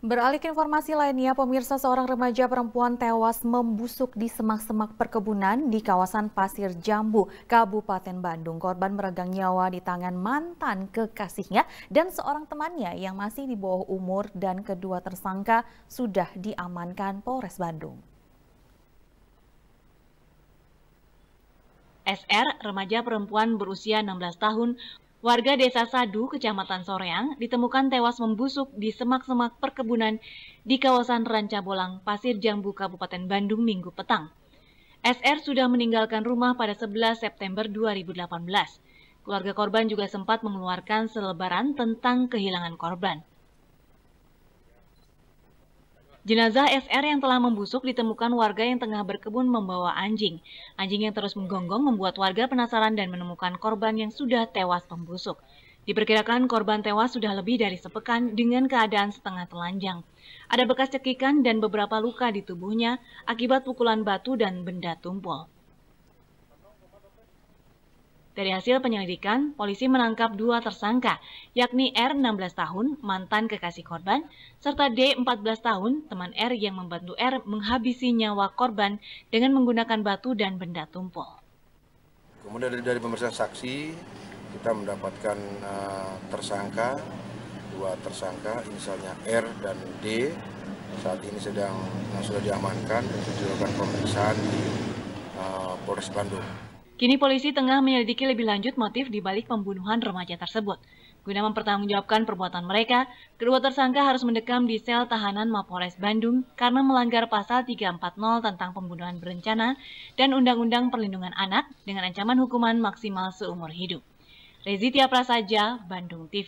Beralih ke informasi lainnya, pemirsa seorang remaja perempuan tewas membusuk di semak-semak perkebunan di kawasan Pasir Jambu, Kabupaten Bandung. Korban meregang nyawa di tangan mantan kekasihnya dan seorang temannya yang masih di bawah umur dan kedua tersangka sudah diamankan Polres Bandung. SR, remaja perempuan berusia 16 tahun, warga desa Sadu, Kecamatan Soreang, ditemukan tewas membusuk di semak-semak perkebunan di kawasan Rancabolang, Pasir Jambu, Kabupaten Bandung, Minggu petang. SR sudah meninggalkan rumah pada 11 September 2018. Keluarga korban juga sempat mengeluarkan selebaran tentang kehilangan korban. Jenazah SR yang telah membusuk ditemukan warga yang tengah berkebun membawa anjing. Anjing yang terus menggonggong membuat warga penasaran dan menemukan korban yang sudah tewas pembusuk. Diperkirakan korban tewas sudah lebih dari sepekan dengan keadaan setengah telanjang. Ada bekas cekikan dan beberapa luka di tubuhnya akibat pukulan batu dan benda tumpul. Dari hasil penyelidikan, polisi menangkap dua tersangka, yakni R 16 tahun, mantan kekasih korban, serta D 14 tahun, teman R yang membantu R menghabisi nyawa korban dengan menggunakan batu dan benda tumpul. Kemudian dari, dari pemeriksaan saksi, kita mendapatkan uh, tersangka, dua tersangka, misalnya R dan D, saat ini sedang eh, sudah diamankan untuk dilakukan pemeriksaan di uh, Polres Bandung. Kini polisi tengah menyelidiki lebih lanjut motif di balik pembunuhan remaja tersebut. Guna mempertanggungjawabkan perbuatan mereka, kedua tersangka harus mendekam di sel tahanan Mapores Bandung karena melanggar pasal 340 tentang pembunuhan berencana dan Undang-Undang Perlindungan Anak dengan ancaman hukuman maksimal seumur hidup. Rezitia Prasaja, Bandung TV.